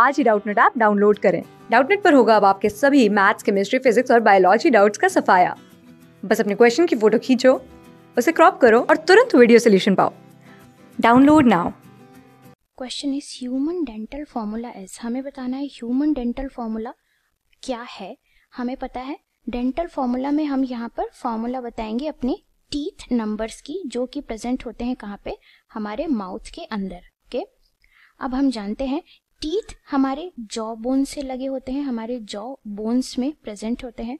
आज ही Doubtnut app download करें डाउटनेट पर होगा अब आपके सभी मैथ्स केमिस्ट्री फिजिक्स और बायोलॉजी डाउट्स का सफाया बस अपने क्वेश्चन की फोटो खींचो उसे क्रॉप करो और तुरंत वीडियो सोल्यूशन पाओ download now question is human dental formula is हमें बताना है ह्यूमन डेंटल फार्मूला क्या है हमें पता है डेंटल फार्मूला में हम यहाँ पर फार्मूला बताएंगे अपने टीथ नंबर्स की जो कि प्रेजेंट होते हैं कहाँ पे हमारे माउथ के अंदर ओके okay? अब हम जानते हैं टीथ हमारे जॉ बोन से लगे होते हैं हमारे जॉ बोन्स में प्रेजेंट होते हैं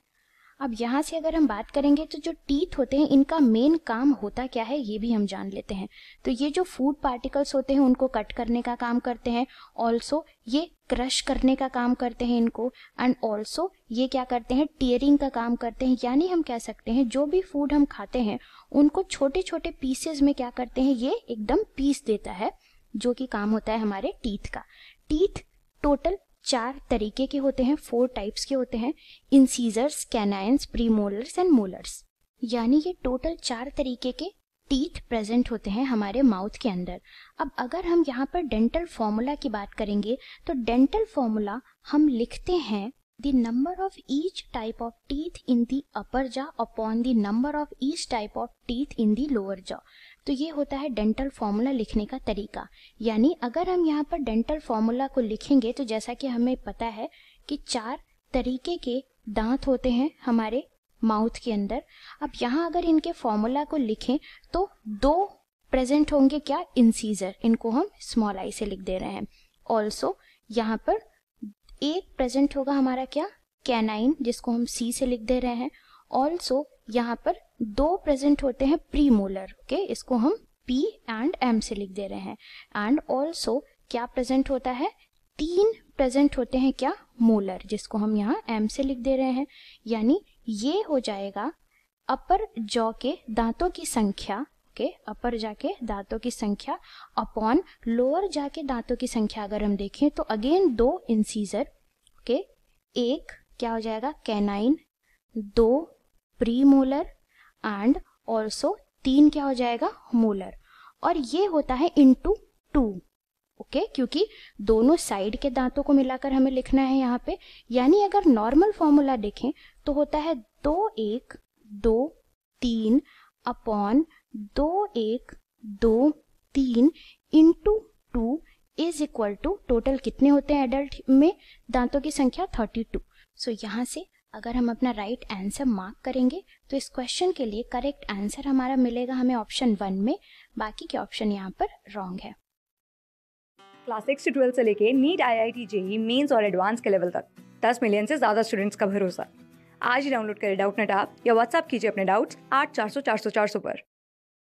अब यहाँ से अगर हम बात करेंगे तो जो टीथ होते हैं इनका मेन काम होता क्या है ये भी हम जान लेते हैं तो ये जो फूड पार्टिकल्स होते हैं उनको कट करने का काम करते हैं ऑल्सो ये क्रश करने का काम करते हैं इनको एंड ऑल्सो ये क्या करते हैं टीयरिंग का काम करते हैं यानी हम कह सकते हैं जो भी फूड हम खाते हैं उनको छोटे छोटे पीसेज में क्या करते हैं ये एकदम पीस देता है जो कि काम होता है हमारे टीथ का टीथ टोटल चार तरीके के होते हैं फोर टाइप्स के होते हैं incisors canines premolars and molars यानी ये टोटल चार तरीके के टीथ प्रेजेंट होते हैं हमारे माउथ के अंदर अब अगर हम यहाँ पर डेंटल फॉर्मूला की बात करेंगे तो डेंटल फॉर्मूला हम लिखते हैं the number of each type of teeth in the upper jaw upon the number of each type of teeth in the lower jaw तो ये होता है डेंटल फार्मूला लिखने का तरीका यानी अगर हम यहाँ पर डेंटल फार्मूला को लिखेंगे तो जैसा कि हमें पता है कि चार तरीके के दांत होते हैं हमारे माउथ के अंदर अब यहाँ अगर इनके फॉर्मूला को लिखें तो दो प्रेजेंट होंगे क्या इंसीजर इनको हम स्मॉल आई से लिख दे रहे हैं ऑल्सो यहाँ पर एक प्रेजेंट होगा हमारा क्या कैनाइन जिसको हम सी से लिख दे रहे हैं ऑल्सो यहाँ पर दो प्रेजेंट होते हैं प्री मोलर ओके इसको हम पी एंड एम से लिख दे रहे हैं एंड ऑल्सो क्या प्रेजेंट होता है तीन प्रेजेंट होते हैं क्या मोलर जिसको हम यहाँ एम से लिख दे रहे हैं यानी ये हो जाएगा अपर जॉ के दांतों की संख्या ओके अपर जा के दांतों की संख्या अपॉन लोअर जाके दांतों की संख्या अगर हम देखें तो अगेन दो इंसीजर ओके एक क्या हो जाएगा कैनाइन दो प्री मोलर एंड ऑल्सो तीन क्या हो जाएगा मोलर और ये होता है इंटू टू ओके क्योंकि दोनों साइड के दांतों को मिलाकर हमें लिखना है यहाँ पे यानी अगर नॉर्मल फॉर्मूला देखें तो होता है दो एक दो तीन अपॉन दो एक दो तीन into two is equal to total कितने होते हैं एडल्ट में दांतों की संख्या थर्टी टू सो यहाँ से अगर हम अपना राइट right आंसर मार्क करेंगे तो इस क्वेश्चन के लिए करेक्ट आंसर हमारा मिलेगा हमें ऑप्शन वन में बाकी के ऑप्शन यहाँ पर रॉन्ग है क्लास सिक्स से ट्वेल्थ से लेके NEET I I T JEE mains और एडवांस के लेवल तक दस मिलियन से ज्यादा स्टूडेंट्स का भरोसा आज ही डाउनलोड करें डाउट नेट आप या व्हाट्सअप कीजिए अपने डाउट्स आठ चार सौ चार सौ चार सौ पर